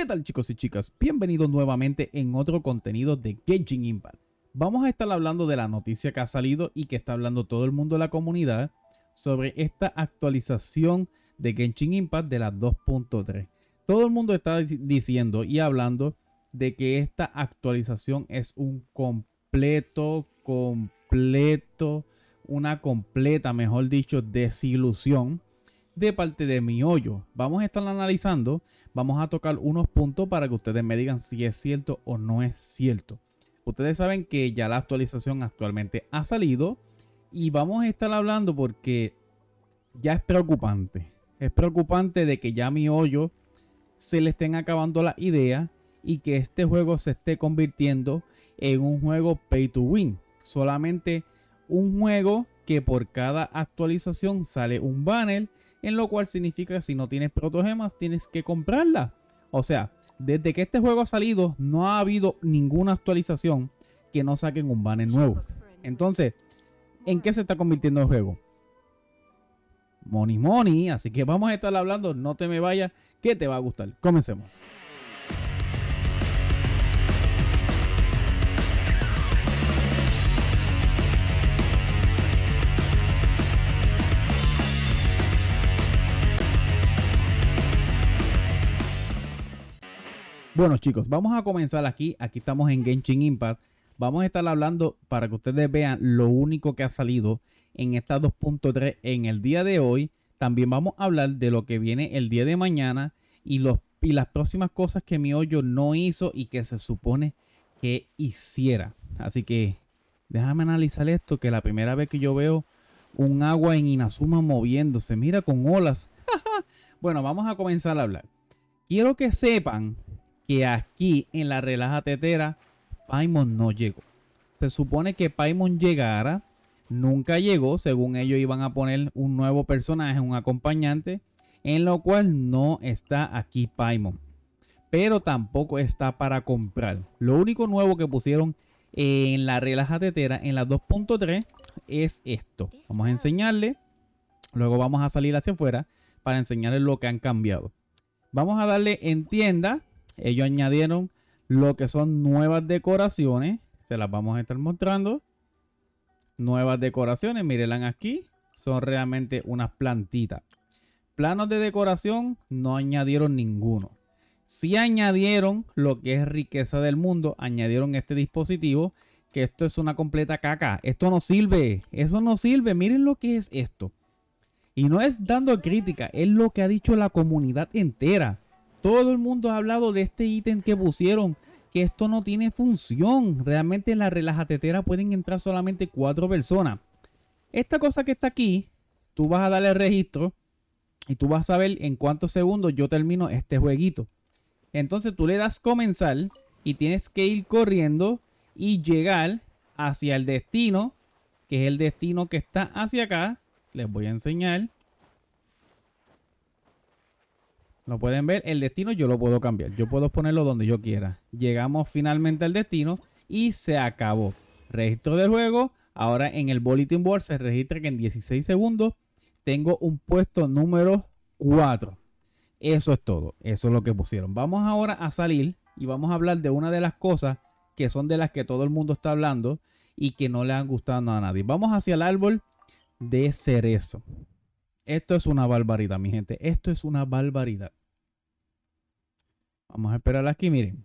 ¿Qué tal chicos y chicas? Bienvenidos nuevamente en otro contenido de Genshin Impact. Vamos a estar hablando de la noticia que ha salido y que está hablando todo el mundo de la comunidad sobre esta actualización de Genshin Impact de la 2.3. Todo el mundo está diciendo y hablando de que esta actualización es un completo, completo, una completa, mejor dicho, desilusión de parte de mi hoyo. Vamos a estar analizando, vamos a tocar unos puntos para que ustedes me digan si es cierto o no es cierto. Ustedes saben que ya la actualización actualmente ha salido y vamos a estar hablando porque ya es preocupante. Es preocupante de que ya mi hoyo se le estén acabando la idea y que este juego se esté convirtiendo en un juego pay to win. Solamente un juego que por cada actualización sale un banner en lo cual significa que si no tienes protogemas tienes que comprarla. O sea, desde que este juego ha salido no ha habido ninguna actualización que no saquen un banner nuevo. Entonces, ¿en qué se está convirtiendo el juego? Money Money, así que vamos a estar hablando, no te me vayas, que te va a gustar. Comencemos. Bueno, chicos, vamos a comenzar aquí. Aquí estamos en Genshin Impact. Vamos a estar hablando para que ustedes vean lo único que ha salido en esta 2.3 en el día de hoy. También vamos a hablar de lo que viene el día de mañana y, y las próximas cosas que mi hoyo no hizo y que se supone que hiciera. Así que déjame analizar esto, que la primera vez que yo veo un agua en Inazuma moviéndose, mira con olas. bueno, vamos a comenzar a hablar. Quiero que sepan que aquí en la relaja tetera Paimon no llegó. Se supone que Paimon llegara, nunca llegó, según ellos iban a poner un nuevo personaje, un acompañante, en lo cual no está aquí Paimon. Pero tampoco está para comprar. Lo único nuevo que pusieron en la relaja tetera, en la 2.3, es esto. Vamos a enseñarle. Luego vamos a salir hacia afuera para enseñarles lo que han cambiado. Vamos a darle en tienda ellos añadieron lo que son nuevas decoraciones. Se las vamos a estar mostrando. Nuevas decoraciones, mírenlas aquí. Son realmente unas plantitas. Planos de decoración no añadieron ninguno. Si añadieron lo que es riqueza del mundo, añadieron este dispositivo, que esto es una completa caca. Esto no sirve, eso no sirve. Miren lo que es esto. Y no es dando crítica, es lo que ha dicho la comunidad entera. Todo el mundo ha hablado de este ítem que pusieron, que esto no tiene función. Realmente en la relajatetera pueden entrar solamente cuatro personas. Esta cosa que está aquí, tú vas a darle registro y tú vas a ver en cuántos segundos yo termino este jueguito. Entonces tú le das comenzar y tienes que ir corriendo y llegar hacia el destino, que es el destino que está hacia acá. Les voy a enseñar. Lo pueden ver, el destino yo lo puedo cambiar, yo puedo ponerlo donde yo quiera. Llegamos finalmente al destino y se acabó. Registro del juego, ahora en el bulletin board se registra que en 16 segundos tengo un puesto número 4. Eso es todo, eso es lo que pusieron. Vamos ahora a salir y vamos a hablar de una de las cosas que son de las que todo el mundo está hablando y que no le han gustado a nadie. Vamos hacia el árbol de cerezo. Esto es una barbaridad, mi gente. Esto es una barbaridad. Vamos a esperar aquí, miren.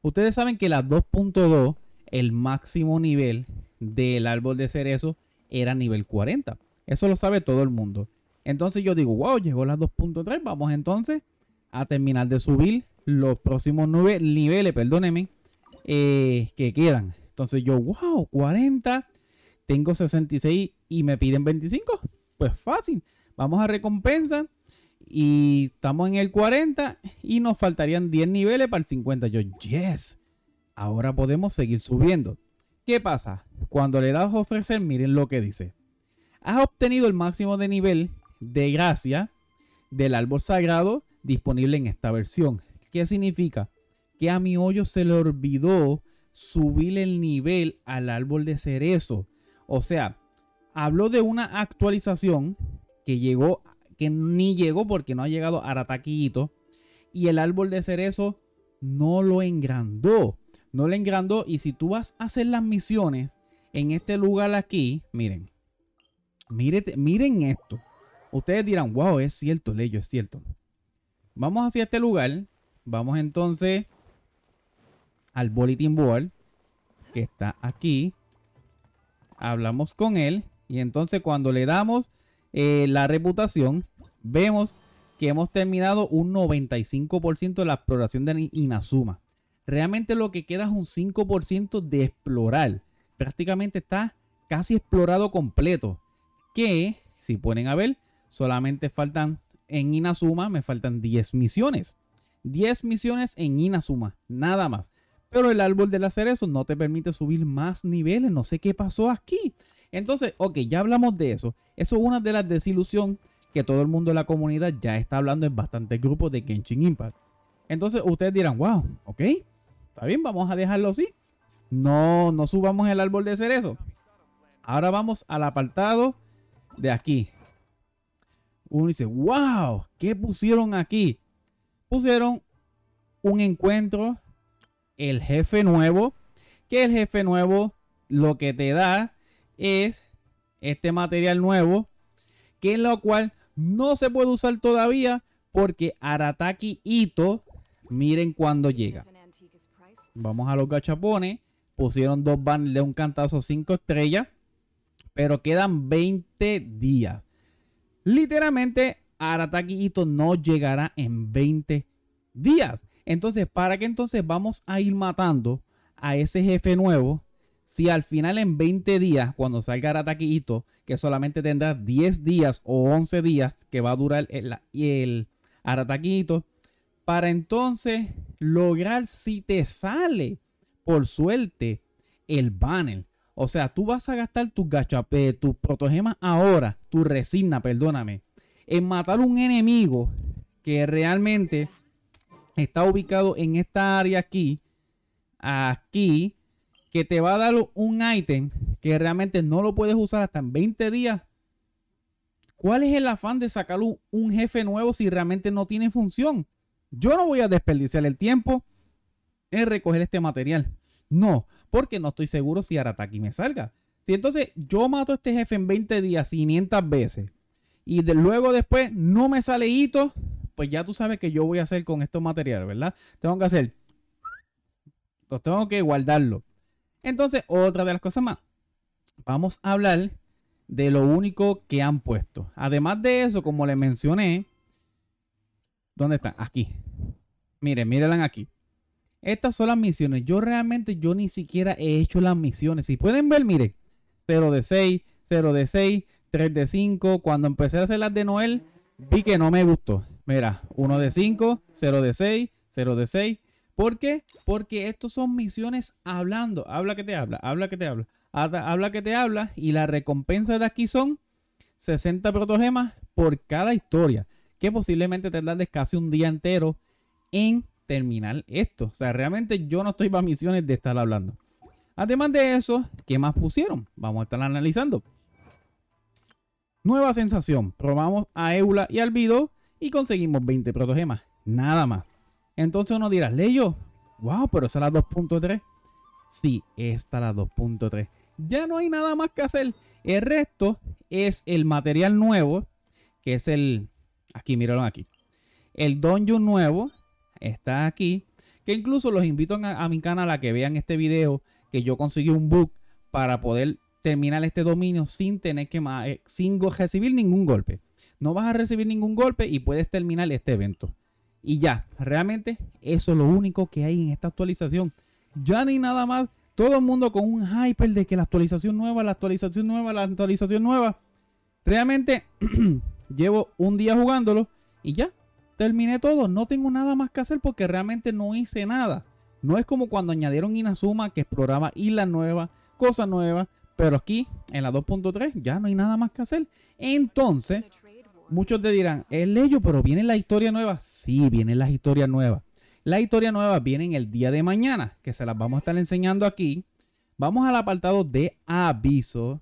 Ustedes saben que las 2.2, el máximo nivel del árbol de cerezo, era nivel 40. Eso lo sabe todo el mundo. Entonces yo digo, wow, llegó las 2.3. Vamos entonces a terminar de subir los próximos nueve niveles, perdónenme, eh, que quedan. Entonces yo, wow, 40, tengo 66 y me piden 25 es pues, fácil, vamos a recompensa y estamos en el 40 y nos faltarían 10 niveles para el 50. Yo, yes, ahora podemos seguir subiendo. ¿Qué pasa? Cuando le das ofrecer, miren lo que dice. Has obtenido el máximo de nivel de gracia del árbol sagrado disponible en esta versión. ¿Qué significa? Que a mi hoyo se le olvidó subir el nivel al árbol de cerezo. O sea, habló de una actualización que llegó, que ni llegó porque no ha llegado a Ito, y el árbol de cerezo no lo engrandó. No lo engrandó. Y si tú vas a hacer las misiones en este lugar aquí, miren, miren esto. Ustedes dirán, wow, es cierto, Leyo, es cierto. Vamos hacia este lugar. Vamos entonces al bulletin board que está aquí. Hablamos con él y entonces cuando le damos eh, la reputación, vemos que hemos terminado un 95% de la exploración de Inazuma. Realmente lo que queda es un 5% de explorar. Prácticamente está casi explorado completo. Que, si pueden a ver, solamente faltan en Inazuma, me faltan 10 misiones. 10 misiones en Inazuma, nada más. Pero el árbol de la cerezos no te permite subir más niveles. No sé qué pasó aquí. Entonces, ok, ya hablamos de eso. Eso es una de las desilusiones que todo el mundo de la comunidad ya está hablando en bastantes grupos de Genshin Impact. Entonces, ustedes dirán, wow, ok, está bien, vamos a dejarlo así. No, no subamos el árbol de cerezo. Ahora vamos al apartado de aquí. Uno dice, wow, ¿qué pusieron aquí? Pusieron un encuentro, el jefe nuevo, que el jefe nuevo lo que te da es este material nuevo, que en lo cual no se puede usar todavía porque Arataki Ito, miren cuando llega. Vamos a los gachapones, pusieron dos banners de un cantazo 5 estrellas, pero quedan 20 días. Literalmente Arataki Ito no llegará en 20 días. Entonces, ¿para qué entonces vamos a ir matando a ese jefe nuevo si al final en 20 días, cuando salga Arataki que solamente tendrá 10 días o 11 días que va a durar el, el arataquito para entonces lograr si te sale por suerte el banner. O sea, tú vas a gastar tus gachapé, eh, tus ahora, tu resina perdóname, en matar un enemigo que realmente está ubicado en esta área aquí, aquí, que te va a dar un ítem que realmente no lo puedes usar hasta en 20 días. ¿Cuál es el afán de sacar un, jefe nuevo si realmente no tiene función? Yo no voy a desperdiciar el tiempo en recoger este material. No, porque no estoy seguro si Arataki me salga. Si entonces yo mato a este jefe en 20 días 500 veces y luego después no me sale hito, pues ya tú sabes que yo voy a hacer con estos materiales, ¿verdad? Tengo que hacer. Los tengo que guardarlo. Entonces, otra de las cosas más. Vamos a hablar de lo único que han puesto. Además de eso, como le mencioné, ¿dónde están? Aquí. Miren, mírenla aquí. Estas son las misiones. Yo realmente yo ni siquiera he hecho las misiones. Si pueden ver, miren. 0 de 6, 0 de 6, 3 de 5. Cuando empecé a hacer las de Noel, vi que no me gustó. Mira, 1 de 5, 0 de 6, 0 de 6, ¿Por qué? Porque estos son misiones hablando. Habla que te habla, habla que te habla. Habla que te habla. Y la recompensa de aquí son 60 protogemas por cada historia. Que posiblemente te tardes casi un día entero en terminar esto. O sea, realmente yo no estoy para misiones de estar hablando. Además de eso, ¿qué más pusieron? Vamos a estar analizando. Nueva sensación. Probamos a Eula y Albido y conseguimos 20 protogemas. Nada más. Entonces uno dirá, Leyo, wow, pero esa es la 2.3. Sí, esta es la 2.3. Ya no hay nada más que hacer. El resto es el material nuevo, que es el, aquí, míralo aquí. El dungeon nuevo está aquí, que incluso los invito a, a mi canal a que vean este video, que yo conseguí un book para poder terminar este dominio sin tener que eh, sin recibir ningún golpe. No vas a recibir ningún golpe y puedes terminar este evento. Y ya, realmente eso es lo único que hay en esta actualización. Ya ni nada más. Todo el mundo con un hyper de que la actualización nueva, la actualización nueva, la actualización nueva. Realmente llevo un día jugándolo y ya, terminé todo. No tengo nada más que hacer porque realmente no hice nada. No es como cuando añadieron Inazuma que exploraba islas nueva cosas nuevas. Pero aquí en la 2.3 ya no hay nada más que hacer. Entonces, muchos te dirán, es leyo, pero viene la historia nueva. Sí, viene la historia nueva, La historia nueva viene en el día de mañana, que se las vamos a estar enseñando aquí. Vamos al apartado de aviso,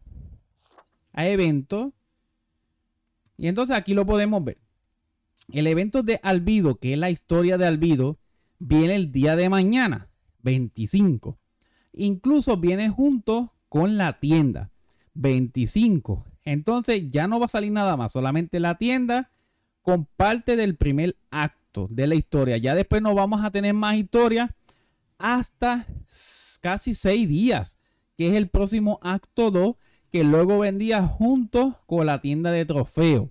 a evento. Y entonces aquí lo podemos ver. El evento de Albido, que es la historia de Albido, viene el día de mañana, 25. Incluso viene junto con la tienda, 25. Entonces ya no va a salir nada más, solamente la tienda con parte del primer acto de la historia. Ya después no vamos a tener más historia hasta casi seis días, que es el próximo acto 2, que luego vendía junto con la tienda de trofeo.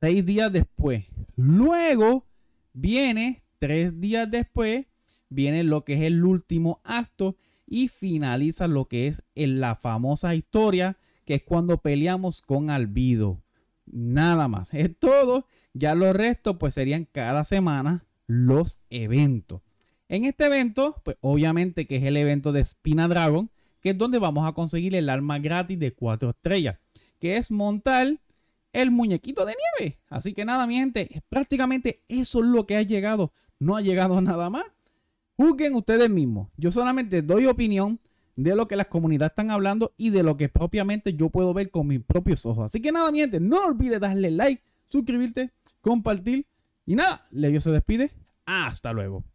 Seis días después. Luego viene, tres días después, viene lo que es el último acto y finaliza lo que es en la famosa historia que es cuando peleamos con albido. Nada más, es todo. Ya los restos pues serían cada semana los eventos. En este evento, pues obviamente que es el evento de Spina Dragon, que es donde vamos a conseguir el arma gratis de cuatro estrellas, que es montar el muñequito de nieve. Así que nada, mi gente, prácticamente eso es lo que ha llegado. No ha llegado nada más. Juzguen ustedes mismos. Yo solamente doy opinión, de lo que las comunidades están hablando y de lo que propiamente yo puedo ver con mis propios ojos. Así que nada, miente. no olvides darle like, suscribirte, compartir. Y nada, le se despide. Hasta luego.